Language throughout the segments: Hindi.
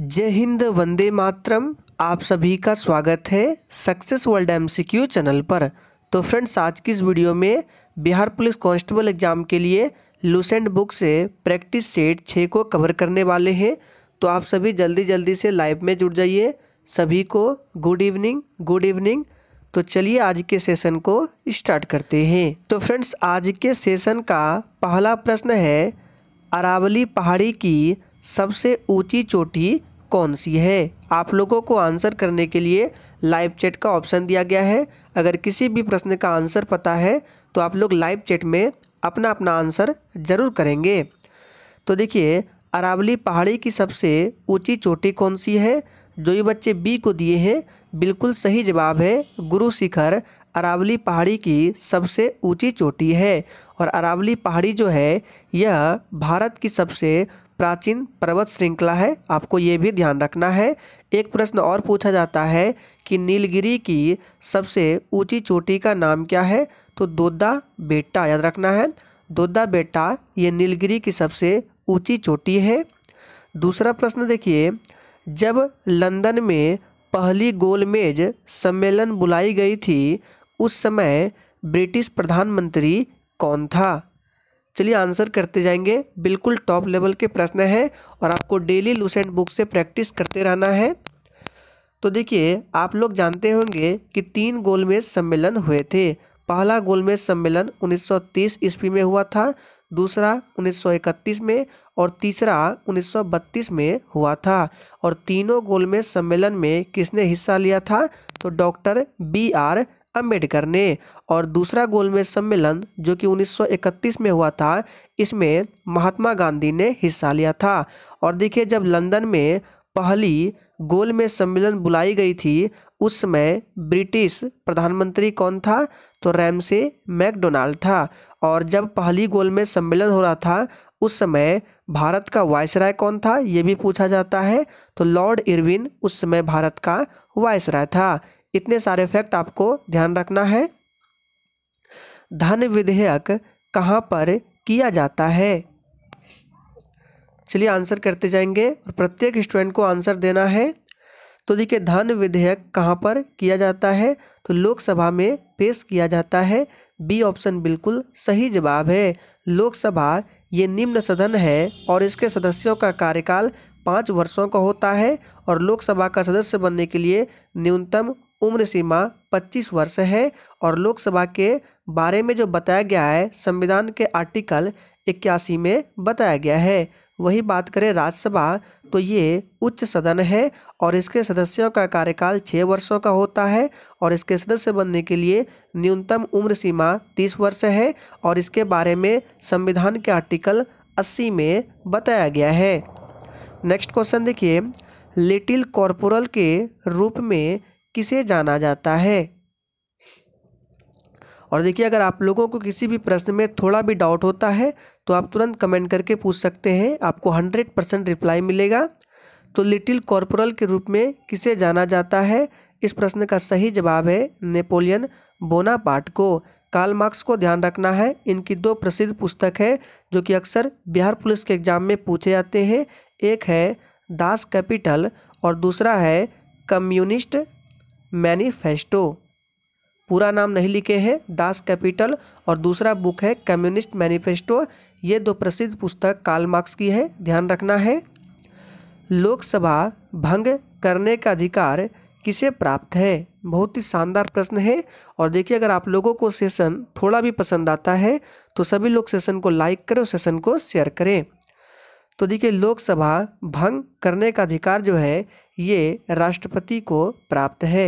जय हिंद वंदे मातरम आप सभी का स्वागत है सक्सेस वर्ल्ड एम चैनल पर तो फ्रेंड्स आज की इस वीडियो में बिहार पुलिस कांस्टेबल एग्जाम के लिए लूसेंट बुक से प्रैक्टिस सेट छः को कवर करने वाले हैं तो आप सभी जल्दी जल्दी से लाइव में जुड़ जाइए सभी को गुड इवनिंग गुड इवनिंग तो चलिए आज के सेशन को स्टार्ट करते हैं तो फ्रेंड्स आज के सेशन का पहला प्रश्न है अरावली पहाड़ी की सबसे ऊंची चोटी कौन सी है आप लोगों को आंसर करने के लिए लाइव चैट का ऑप्शन दिया गया है अगर किसी भी प्रश्न का आंसर पता है तो आप लोग लाइव चैट में अपना अपना आंसर ज़रूर करेंगे तो देखिए अरावली पहाड़ी की सबसे ऊंची चोटी कौन सी है जो ये बच्चे बी को दिए हैं बिल्कुल सही जवाब है गुरु शिखर अरावली पहाड़ी की सबसे ऊंची चोटी है और अरावली पहाड़ी जो है यह भारत की सबसे प्राचीन पर्वत श्रृंखला है आपको ये भी ध्यान रखना है एक प्रश्न और पूछा जाता है कि नीलगिरी की सबसे ऊंची चोटी का नाम क्या है तो दोदा बेटा याद रखना है दोदा बेटा ये नीलगिरी की सबसे ऊंची चोटी है दूसरा प्रश्न देखिए जब लंदन में पहली गोलमेज सम्मेलन बुलाई गई थी उस समय ब्रिटिश प्रधानमंत्री कौन था चलिए आंसर करते जाएंगे बिल्कुल टॉप लेवल के प्रश्न हैं और आपको डेली लूसेंट बुक से प्रैक्टिस करते रहना है तो देखिए आप लोग जानते होंगे कि तीन गोलमेज सम्मेलन हुए थे पहला गोलमेज सम्मेलन उन्नीस ईस्वी में हुआ था दूसरा 1931 में और तीसरा 1932 में हुआ था और तीनों गोलमेज सम्मेलन में किसने हिस्सा लिया था तो डॉक्टर बी आर अंबेडकर ने और दूसरा गोलमेज सम्मेलन जो कि 1931 में हुआ था इसमें महात्मा गांधी ने हिस्सा लिया था और देखिए जब लंदन में पहली गोलमेज सम्मेलन बुलाई गई थी उस समय ब्रिटिश प्रधानमंत्री कौन था तो रैमसे मैकडोनाल्ड था और जब पहली गोलमेज सम्मेलन हो रहा था उस समय भारत का वायसराय कौन था ये भी पूछा जाता है तो लॉर्ड इरविन उस समय भारत का वायसराय था इतने सारे फैक्ट आपको ध्यान रखना है धन विधेयक कहाँ पर किया जाता है चलिए आंसर करते जाएंगे और प्रत्येक स्टूडेंट को आंसर देना है तो देखिए धन विधेयक कहाँ पर किया जाता है तो लोकसभा में पेश किया जाता है बी ऑप्शन बिल्कुल सही जवाब है लोकसभा ये निम्न सदन है और इसके सदस्यों का कार्यकाल पाँच वर्षों का होता है और लोकसभा का सदस्य बनने के लिए न्यूनतम उम्र सीमा 25 वर्ष है और लोकसभा के बारे में जो बताया गया है संविधान के आर्टिकल इक्यासी में बताया गया है वही बात करें राज्यसभा तो ये उच्च सदन है और इसके सदस्यों का कार्यकाल छः वर्षों का होता है और इसके सदस्य बनने के लिए न्यूनतम उम्र सीमा तीस वर्ष है और इसके बारे में संविधान के आर्टिकल अस्सी में बताया गया है नेक्स्ट क्वेश्चन देखिए लिटिल कॉरपोरल के रूप में किसे जाना जाता है और देखिए अगर आप लोगों को किसी भी प्रश्न में थोड़ा भी डाउट होता है तो आप तुरंत कमेंट करके पूछ सकते हैं आपको हंड्रेड परसेंट रिप्लाई मिलेगा तो लिटिल कॉर्पोरल के रूप में किसे जाना जाता है इस प्रश्न का सही जवाब है नेपोलियन बोनापार्ट को कार्ल मार्क्स को ध्यान रखना है इनकी दो प्रसिद्ध पुस्तक है जो कि अक्सर बिहार पुलिस के एग्जाम में पूछे जाते हैं एक है दास कैपिटल और दूसरा है कम्युनिस्ट मैनिफेस्टो पूरा नाम नहीं लिखे हैं दास कैपिटल और दूसरा बुक है कम्युनिस्ट मैनिफेस्टो ये दो प्रसिद्ध पुस्तक काल मार्क्स की है ध्यान रखना है लोकसभा भंग करने का अधिकार किसे प्राप्त है बहुत ही शानदार प्रश्न है और देखिए अगर आप लोगों को सेशन थोड़ा भी पसंद आता है तो सभी लोग सेशन को लाइक करें और सेशन को शेयर करें तो देखिए लोकसभा भंग करने का अधिकार जो है ये राष्ट्रपति को प्राप्त है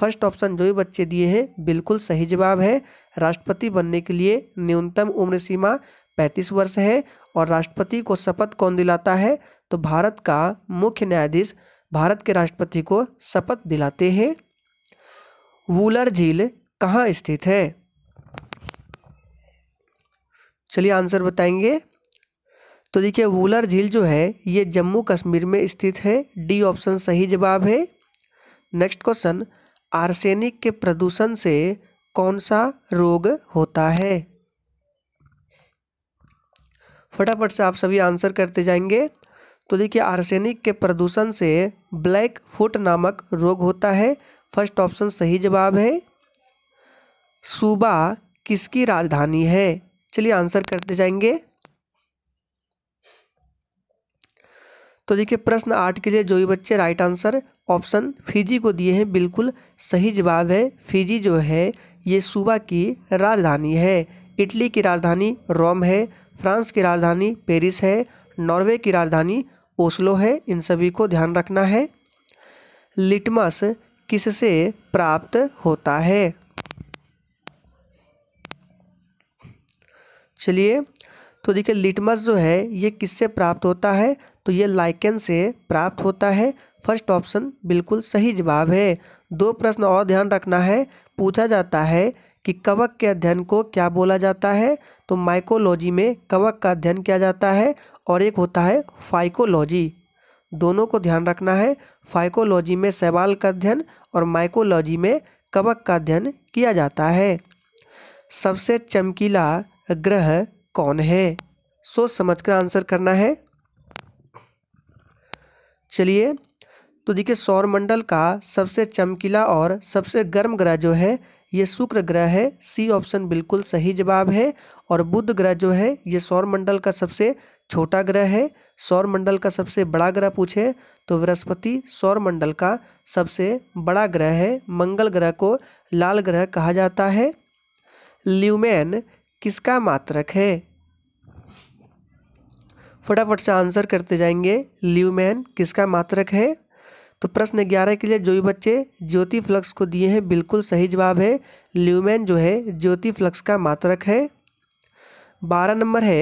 फर्स्ट ऑप्शन जो भी बच्चे दिए हैं बिल्कुल सही जवाब है राष्ट्रपति बनने के लिए न्यूनतम उम्र सीमा पैंतीस वर्ष है और राष्ट्रपति को शपथ कौन दिलाता है तो भारत का मुख्य न्यायाधीश भारत के राष्ट्रपति को शपथ दिलाते हैं वूलर झील कहाँ स्थित है चलिए आंसर बताएंगे तो देखिए वूलर झील जो है ये जम्मू कश्मीर में स्थित है डी ऑप्शन सही जवाब है नेक्स्ट क्वेश्चन आर्सेनिक के प्रदूषण से कौन सा रोग होता है फटाफट से आप सभी आंसर करते जाएंगे तो देखिए आर्सेनिक के प्रदूषण से ब्लैक फुट नामक रोग होता है फर्स्ट ऑप्शन सही जवाब है सूबा किसकी राजधानी है चलिए आंसर करते जाएंगे तो देखिए प्रश्न आठ के लिए जो भी बच्चे राइट आंसर ऑप्शन फिजी को दिए हैं बिल्कुल सही जवाब है फिजी जो है ये सूबा की राजधानी है इटली की राजधानी रोम है फ्रांस की राजधानी पेरिस है नॉर्वे की राजधानी ओस्लो है इन सभी को ध्यान रखना है लिटमस किससे प्राप्त होता है चलिए तो देखिए लिटमस जो है ये किससे प्राप्त होता है तो ये लाइकन से प्राप्त होता है फर्स्ट ऑप्शन बिल्कुल सही जवाब है दो प्रश्न और ध्यान रखना है पूछा जाता है कि कवक के अध्ययन को क्या बोला जाता है तो माइकोलॉजी में कवक का अध्ययन किया जाता है और एक होता है फाइकोलॉजी दोनों को ध्यान रखना है फाइकोलॉजी में सवाल का अध्ययन और माइकोलॉजी में कवक का अध्ययन किया जाता है सबसे चमकीला ग्रह कौन है सोच समझकर आंसर करना है चलिए तो देखिए सौरमंडल का सबसे चमकीला और सबसे गर्म ग्रह जो है ये शुक्र ग्रह है सी ऑप्शन बिल्कुल सही जवाब है और बुध ग्रह जो है ये सौरमंडल का सबसे छोटा ग्रह है सौरमंडल का सबसे बड़ा ग्रह पूछे तो बृहस्पति सौरमंडल का सबसे बड़ा ग्रह है मंगल ग्रह को लाल ग्रह कहा जाता है ल्यूमेन किसका मात्रक है फटाफट से आंसर करते जाएंगे ल्यूमैन किसका मात्रक है तो प्रश्न ग्यारह के लिए जो भी बच्चे ज्योति फ्लक्स को दिए हैं बिल्कुल सही जवाब है ल्यूमैन जो है ज्योति फ्लक्स का मात्रक है बारह नंबर है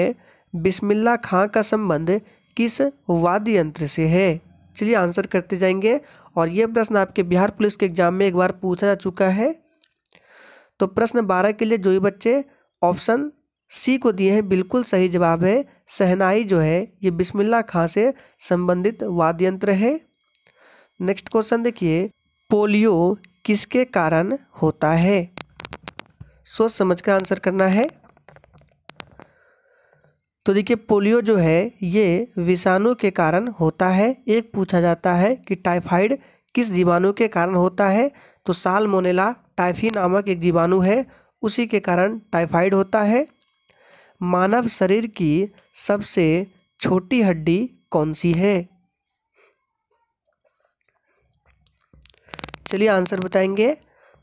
बिस्मिल्ला खां का संबंध किस वाद्य यंत्र से है चलिए आंसर करते जाएंगे और ये प्रश्न आपके बिहार पुलिस के एग्जाम में एक बार पूछा जा चुका है तो प्रश्न बारह के लिए जो भी बच्चे ऑप्शन सी को दिए हैं बिल्कुल सही जवाब है सहनाई जो है ये बिस्मिल्ला खां से संबंधित वाद्य यंत्र है नेक्स्ट क्वेश्चन देखिए पोलियो किसके कारण होता है सोच समझ कर आंसर करना है तो देखिए पोलियो जो है ये विषाणु के कारण होता है एक पूछा जाता है कि टाइफाइड किस जीवाणु के कारण होता है तो साल मोनेला टाइफी नामक एक जीवाणु है उसी के कारण टाइफाइड होता है मानव शरीर की सबसे छोटी हड्डी कौन सी है चलिए आंसर बताएंगे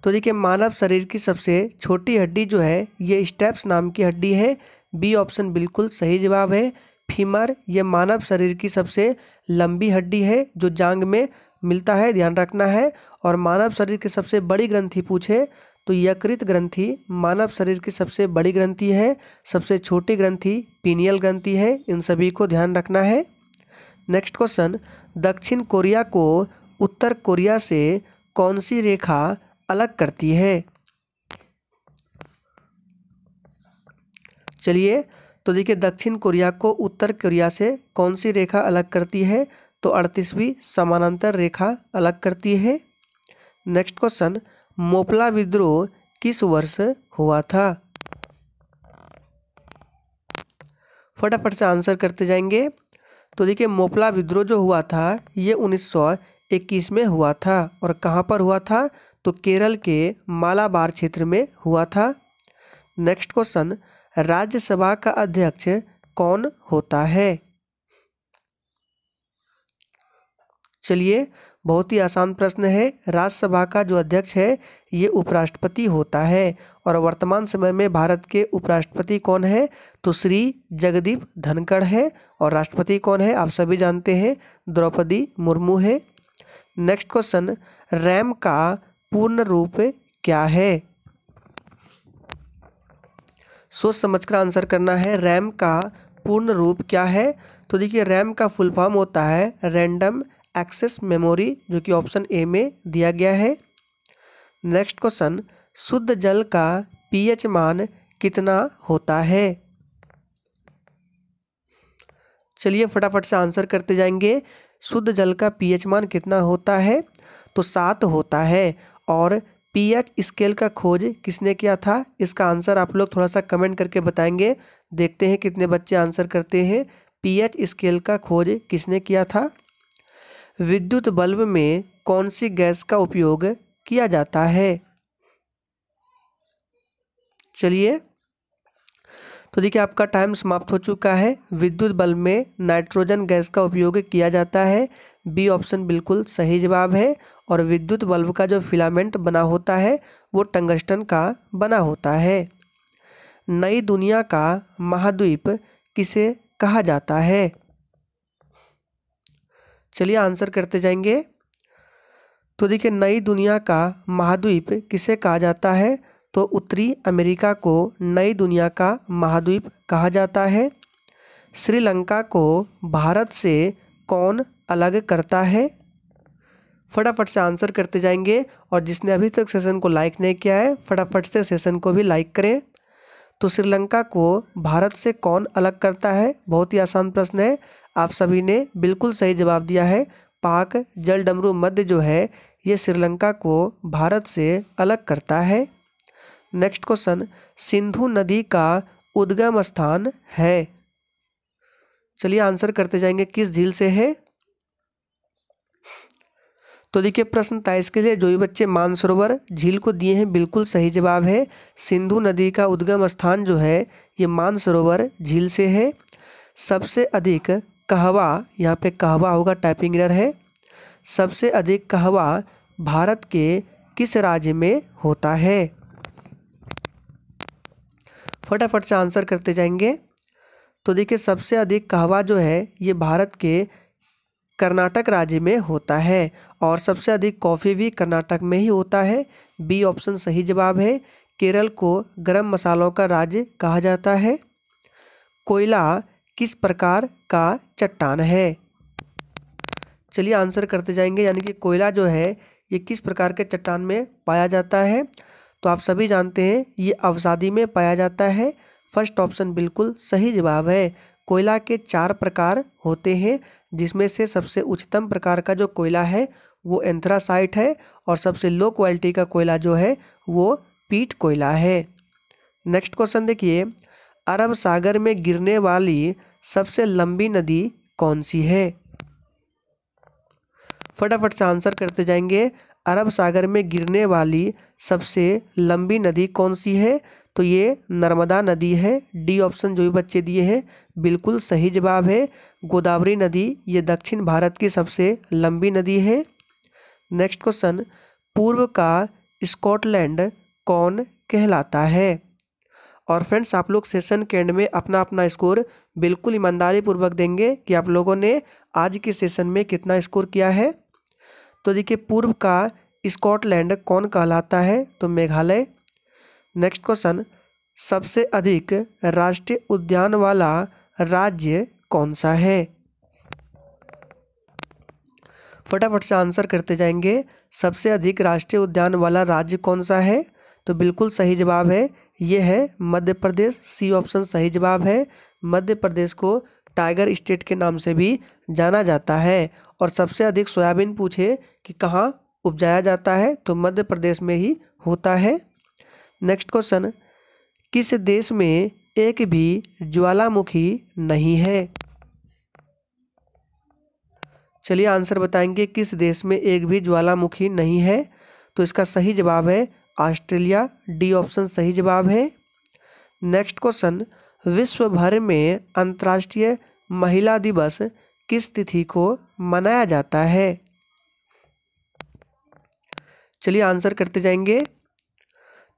तो देखिए मानव शरीर की सबसे छोटी हड्डी जो है ये स्टेप्स नाम की हड्डी है बी ऑप्शन बिल्कुल सही जवाब है फीमर यह मानव शरीर की सबसे लंबी हड्डी है जो जांग में मिलता है ध्यान रखना है और मानव शरीर की सबसे बड़ी ग्रंथि पूछे तो यकृत ग्रंथि मानव शरीर की सबसे बड़ी ग्रंथि है सबसे छोटी ग्रंथि पीनियल ग्रंथि है इन सभी को ध्यान रखना है नेक्स्ट क्वेश्चन दक्षिण कोरिया को उत्तर कोरिया से कौन सी रेखा अलग करती है चलिए तो देखिए दक्षिण कोरिया को उत्तर कोरिया से कौन सी रेखा अलग करती है तो अड़तीसवीं समानांतर रेखा अलग करती है नेक्स्ट क्वेश्चन मोपला विद्रोह किस वर्ष हुआ था फटाफट से आंसर करते जाएंगे तो देखिए मोपला विद्रोह जो हुआ था ये 1921 में हुआ था और कहाँ पर हुआ था तो केरल के मालाबार क्षेत्र में हुआ था नेक्स्ट क्वेश्चन राज्यसभा का अध्यक्ष कौन होता है चलिए बहुत ही आसान प्रश्न है राज्यसभा का जो अध्यक्ष है ये उपराष्ट्रपति होता है और वर्तमान समय में भारत के उपराष्ट्रपति कौन है तो श्री जगदीप धनखड़ है और राष्ट्रपति कौन है आप सभी जानते हैं द्रौपदी मुर्मू है नेक्स्ट क्वेश्चन रैम का पूर्ण रूप क्या है सोच समझकर आंसर करना है रैम का पूर्ण रूप क्या है तो देखिए रैम का फुल फॉर्म होता है रैंडम एक्सेस मेमोरी जो कि ऑप्शन ए में दिया गया है नेक्स्ट क्वेश्चन शुद्ध जल का पीएच मान कितना होता है चलिए फटाफट से आंसर करते जाएंगे शुद्ध जल का पीएच मान कितना होता है तो सात होता है और पीएच स्केल का खोज किसने किया था इसका आंसर आप लोग थोड़ा सा कमेंट करके बताएंगे देखते हैं कितने बच्चे आंसर करते हैं पीएच स्केल का खोज किसने किया था विद्युत बल्ब में कौन सी गैस का उपयोग किया जाता है चलिए तो देखिए आपका टाइम समाप्त हो चुका है विद्युत बल्ब में नाइट्रोजन गैस का उपयोग किया जाता है बी ऑप्शन बिल्कुल सही जवाब है और विद्युत बल्ब का जो फिलामेंट बना होता है वो टंगस्टन का बना होता है नई दुनिया का महाद्वीप किसे कहा जाता है चलिए आंसर करते जाएंगे तो देखिए नई दुनिया का महाद्वीप किसे कहा जाता है तो उत्तरी अमेरिका को नई दुनिया का महाद्वीप कहा जाता है श्रीलंका को भारत से कौन अलग करता है फटाफट से आंसर करते जाएंगे और जिसने अभी तक सेशन को लाइक नहीं किया है फटाफट से सेशन को भी लाइक करें तो श्रीलंका को भारत से कौन अलग करता है बहुत ही आसान प्रश्न है आप सभी ने बिल्कुल सही जवाब दिया है पाक जल डमरू मध्य जो है ये श्रीलंका को भारत से अलग करता है नेक्स्ट क्वेश्चन सिंधु नदी का उद्गम स्थान है चलिए आंसर करते जाएंगे किस झील से है तो देखिए प्रश्न था इसके लिए जो भी बच्चे मानसरोवर झील को दिए हैं बिल्कुल सही जवाब है सिंधु नदी का उद्गम स्थान जो है ये मानसरोवर झील से है सबसे अधिक कहवा यहाँ पे कहवा होगा टाइपिंग एरर है सबसे अधिक कहवा भारत के किस राज्य में होता है फटाफट से आंसर करते जाएंगे तो देखिए सबसे अधिक कहवा जो है ये भारत के कर्नाटक राज्य में होता है और सबसे अधिक कॉफ़ी भी कर्नाटक में ही होता है बी ऑप्शन सही जवाब है केरल को गर्म मसालों का राज्य कहा जाता है कोयला किस प्रकार का चट्टान है चलिए आंसर करते जाएंगे यानी कि कोयला जो है ये किस प्रकार के चट्टान में पाया जाता है तो आप सभी जानते हैं ये अवसादी में पाया जाता है फर्स्ट ऑप्शन बिल्कुल सही जवाब है कोयला के चार प्रकार होते हैं जिसमें से सबसे उच्चतम प्रकार का जो कोयला है वो एंथ्रासाइट है और सबसे लो क्वालिटी का कोयला जो है वो पीट कोयला है नेक्स्ट क्वेश्चन देखिए अरब सागर में गिरने वाली सबसे लंबी नदी कौन सी है फटाफट से आंसर करते जाएंगे अरब सागर में गिरने वाली सबसे लंबी नदी कौन सी है तो ये नर्मदा नदी है डी ऑप्शन जो भी बच्चे दिए हैं बिल्कुल सही जवाब है गोदावरी नदी ये दक्षिण भारत की सबसे लंबी नदी है नेक्स्ट क्वेश्चन पूर्व का स्कॉटलैंड कौन कहलाता है और फ्रेंड्स आप लोग सेशन के एंड में अपना अपना स्कोर बिल्कुल ईमानदारी पूर्वक देंगे कि आप लोगों ने आज के सेशन में कितना स्कोर किया है तो देखिए पूर्व का स्कॉटलैंड कौन कहलाता है तो मेघालय नेक्स्ट क्वेश्चन सबसे अधिक राष्ट्रीय उद्यान वाला राज्य कौन सा है फटाफट से आंसर करते जाएंगे सबसे अधिक राष्ट्रीय उद्यान वाला राज्य कौन सा है तो बिल्कुल सही जवाब है ये है मध्य प्रदेश सी ऑप्शन सही जवाब है मध्य प्रदेश को टाइगर स्टेट के नाम से भी जाना जाता है और सबसे अधिक सोयाबीन पूछे कि कहाँ उपजाया जाता है तो मध्य प्रदेश में ही होता है नेक्स्ट क्वेश्चन किस देश में एक भी ज्वालामुखी नहीं है चलिए आंसर बताएंगे किस देश में एक भी ज्वालामुखी नहीं है तो इसका सही जवाब है ऑस्ट्रेलिया डी ऑप्शन सही जवाब है नेक्स्ट क्वेश्चन विश्व भर में अंतर्राष्ट्रीय महिला दिवस किस तिथि को मनाया जाता है चलिए आंसर करते जाएंगे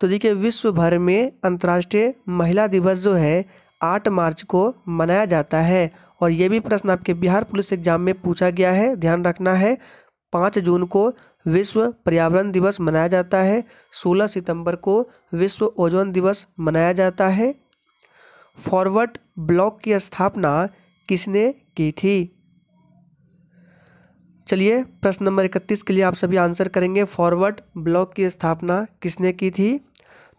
तो देखिए विश्व भर में अंतर्राष्ट्रीय महिला दिवस जो है आठ मार्च को मनाया जाता है और ये भी प्रश्न आपके बिहार पुलिस एग्जाम में पूछा गया है ध्यान रखना है पाँच जून को विश्व पर्यावरण दिवस मनाया जाता है सोलह सितंबर को विश्व ओजोन दिवस मनाया जाता है फॉरवर्ड ब्लॉक की स्थापना किसने की थी चलिए प्रश्न नंबर इकतीस के लिए आप सभी आंसर करेंगे फॉरवर्ड ब्लॉक की स्थापना किसने की थी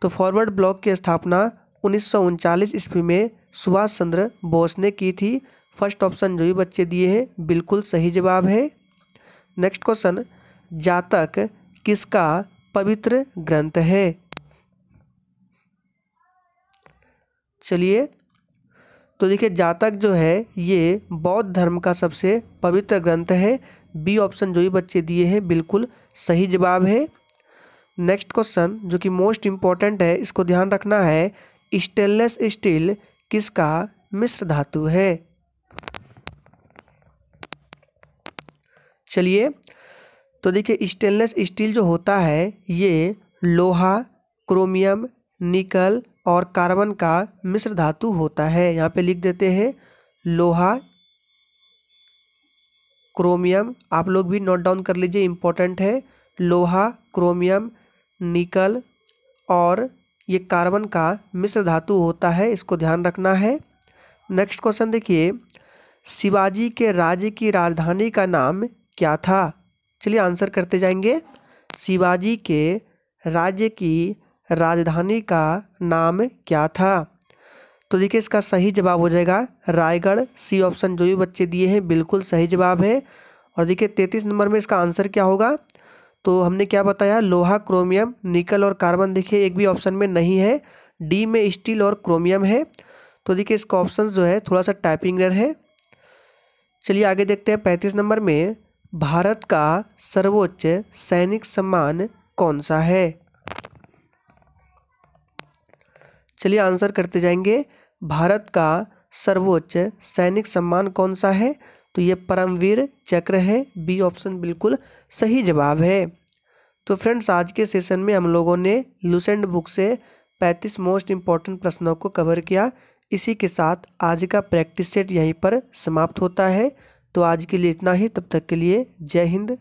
तो फॉरवर्ड ब्लॉक की स्थापना उन्नीस ईस्वी में सुभाष चंद्र बोस ने की थी फर्स्ट ऑप्शन जो भी बच्चे दिए हैं बिल्कुल सही जवाब है नेक्स्ट क्वेश्चन जातक किसका पवित्र ग्रंथ है चलिए तो देखिए जातक जो है ये बौद्ध धर्म का सबसे पवित्र ग्रंथ है बी ऑप्शन जो भी बच्चे दिए हैं बिल्कुल सही जवाब है नेक्स्ट क्वेश्चन जो कि मोस्ट इम्पॉर्टेंट है इसको ध्यान रखना है स्टेनलेस स्टील किसका मिश्र धातु है चलिए तो देखिए स्टेनलेस स्टील जो होता है ये लोहा क्रोमियम निकल और कार्बन का मिश्र धातु होता है यहाँ पे लिख देते हैं लोहा क्रोमियम आप लोग भी नोट डाउन कर लीजिए इम्पोर्टेंट है लोहा क्रोमियम निकल और ये कार्बन का मिश्र धातु होता है इसको ध्यान रखना है नेक्स्ट क्वेश्चन देखिए शिवाजी के राज्य की राजधानी का नाम क्या था चलिए आंसर करते जाएंगे शिवाजी के राज्य की राजधानी का नाम क्या था तो देखिए इसका सही जवाब हो जाएगा रायगढ़ सी ऑप्शन जो भी बच्चे दिए हैं बिल्कुल सही जवाब है और देखिए तैंतीस नंबर में इसका आंसर क्या होगा तो हमने क्या बताया लोहा क्रोमियम निकल और कार्बन देखिए एक भी ऑप्शन में नहीं है डी में स्टील और क्रोमियम है तो देखिए इसका ऑप्शन जो है थोड़ा सा टाइपिंग है चलिए आगे देखते हैं पैंतीस नंबर में भारत का सर्वोच्च सैनिक सम्मान कौन सा है चलिए आंसर करते जाएंगे भारत का सर्वोच्च सैनिक सम्मान कौन सा है तो ये परमवीर चक्र है बी ऑप्शन बिल्कुल सही जवाब है तो फ्रेंड्स आज के सेशन में हम लोगों ने लूसेंट बुक से पैंतीस मोस्ट इम्पॉर्टेंट प्रश्नों को कवर किया इसी के साथ आज का प्रैक्टिस सेट यहीं पर समाप्त होता है तो आज के लिए इतना ही तब तक के लिए जय हिंद